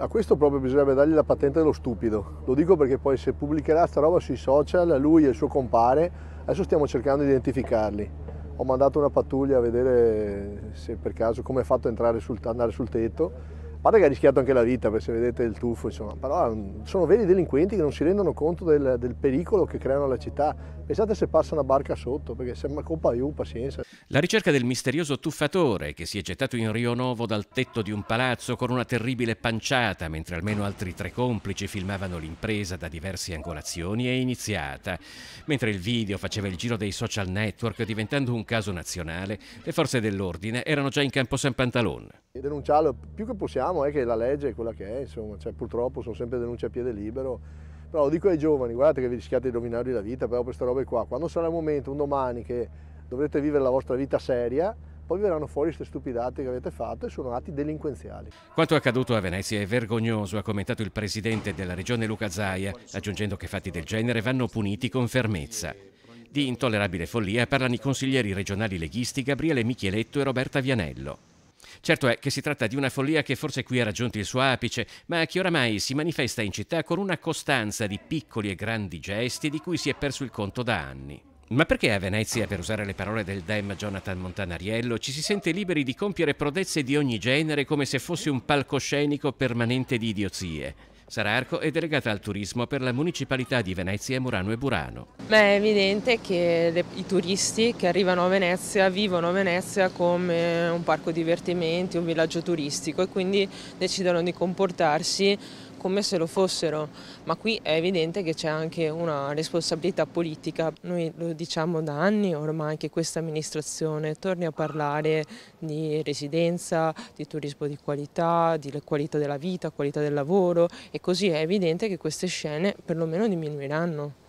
A questo proprio bisognerebbe dargli la patente dello stupido. Lo dico perché poi se pubblicherà sta roba sui social, lui e il suo compare, adesso stiamo cercando di identificarli. Ho mandato una pattuglia a vedere se per caso come ha fatto entrare sul, andare sul tetto a parte che ha rischiato anche la vita, perché se vedete il tuffo, insomma, però ah, sono veri delinquenti che non si rendono conto del, del pericolo che creano la città. Pensate se passa una barca sotto, perché sembra colpa di un pazienza. La ricerca del misterioso tuffatore che si è gettato in Rio Novo dal tetto di un palazzo con una terribile panciata, mentre almeno altri tre complici filmavano l'impresa da diverse angolazioni, è iniziata. Mentre il video faceva il giro dei social network diventando un caso nazionale, le forze dell'ordine erano già in campo San Pantalone. Denunciarlo più che possiamo è che la legge è quella che è, insomma, cioè, purtroppo sono sempre denunce a piede libero, però lo dico ai giovani, guardate che vi rischiate di rovinarvi la vita, però queste robe qua, quando sarà il momento, un domani, che dovrete vivere la vostra vita seria, poi verranno fuori queste stupidate che avete fatto e sono atti delinquenziali. Quanto accaduto a Venezia è vergognoso, ha commentato il presidente della regione Luca Zaia, aggiungendo che fatti del genere vanno puniti con fermezza. Di intollerabile follia parlano i consiglieri regionali leghisti Gabriele Micheletto e Roberta Vianello. Certo è che si tratta di una follia che forse qui ha raggiunto il suo apice, ma che oramai si manifesta in città con una costanza di piccoli e grandi gesti di cui si è perso il conto da anni. Ma perché a Venezia, per usare le parole del dem Jonathan Montanariello, ci si sente liberi di compiere prodezze di ogni genere come se fosse un palcoscenico permanente di idiozie? Arco è delegata al turismo per la municipalità di Venezia, Murano e Burano. Beh, è evidente che le, i turisti che arrivano a Venezia vivono a Venezia come un parco divertimenti, un villaggio turistico e quindi decidono di comportarsi come se lo fossero, ma qui è evidente che c'è anche una responsabilità politica. Noi lo diciamo da anni ormai che questa amministrazione torni a parlare di residenza, di turismo di qualità, di qualità della vita, qualità del lavoro e così è evidente che queste scene perlomeno diminuiranno.